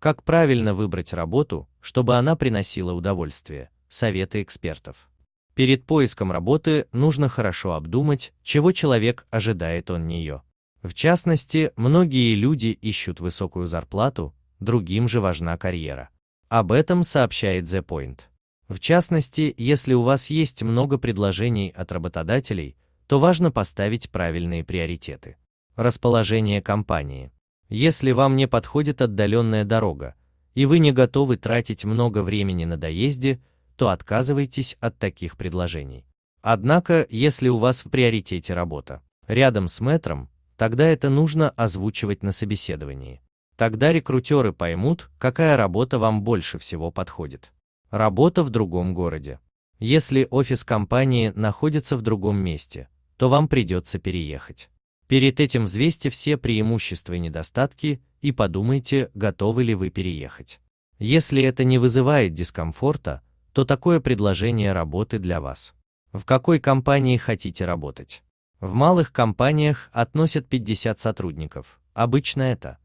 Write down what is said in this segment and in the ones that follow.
Как правильно выбрать работу, чтобы она приносила удовольствие? Советы экспертов. Перед поиском работы нужно хорошо обдумать, чего человек ожидает он нее. В частности, многие люди ищут высокую зарплату, другим же важна карьера. Об этом сообщает The Point. В частности, если у вас есть много предложений от работодателей, то важно поставить правильные приоритеты. Расположение компании – если вам не подходит отдаленная дорога, и вы не готовы тратить много времени на доезде, то отказывайтесь от таких предложений. Однако, если у вас в приоритете работа рядом с метром, тогда это нужно озвучивать на собеседовании. Тогда рекрутеры поймут, какая работа вам больше всего подходит. Работа в другом городе. Если офис компании находится в другом месте, то вам придется переехать. Перед этим взвесьте все преимущества и недостатки и подумайте, готовы ли вы переехать. Если это не вызывает дискомфорта, то такое предложение работы для вас. В какой компании хотите работать? В малых компаниях относят 50 сотрудников, обычно это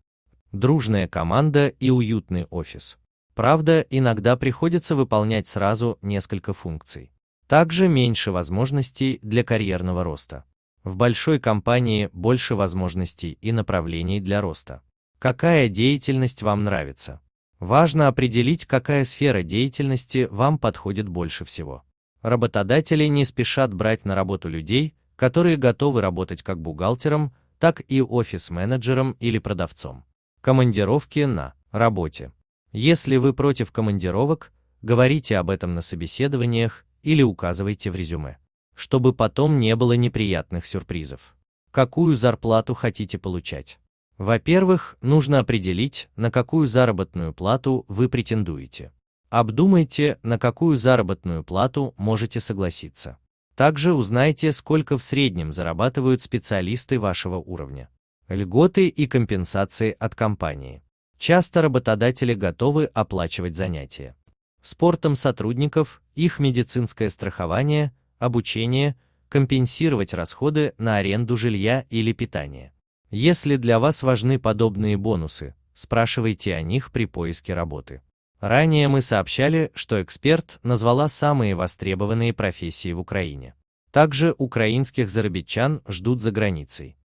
дружная команда и уютный офис. Правда, иногда приходится выполнять сразу несколько функций. Также меньше возможностей для карьерного роста. В большой компании больше возможностей и направлений для роста. Какая деятельность вам нравится? Важно определить, какая сфера деятельности вам подходит больше всего. Работодатели не спешат брать на работу людей, которые готовы работать как бухгалтером, так и офис-менеджером или продавцом. Командировки на работе. Если вы против командировок, говорите об этом на собеседованиях или указывайте в резюме чтобы потом не было неприятных сюрпризов. Какую зарплату хотите получать? Во-первых, нужно определить, на какую заработную плату вы претендуете. Обдумайте, на какую заработную плату можете согласиться. Также узнайте, сколько в среднем зарабатывают специалисты вашего уровня. Льготы и компенсации от компании. Часто работодатели готовы оплачивать занятия. Спортом сотрудников, их медицинское страхование – обучение, компенсировать расходы на аренду жилья или питание. Если для вас важны подобные бонусы, спрашивайте о них при поиске работы. Ранее мы сообщали, что эксперт назвала самые востребованные профессии в Украине. Также украинских зарабитчан ждут за границей.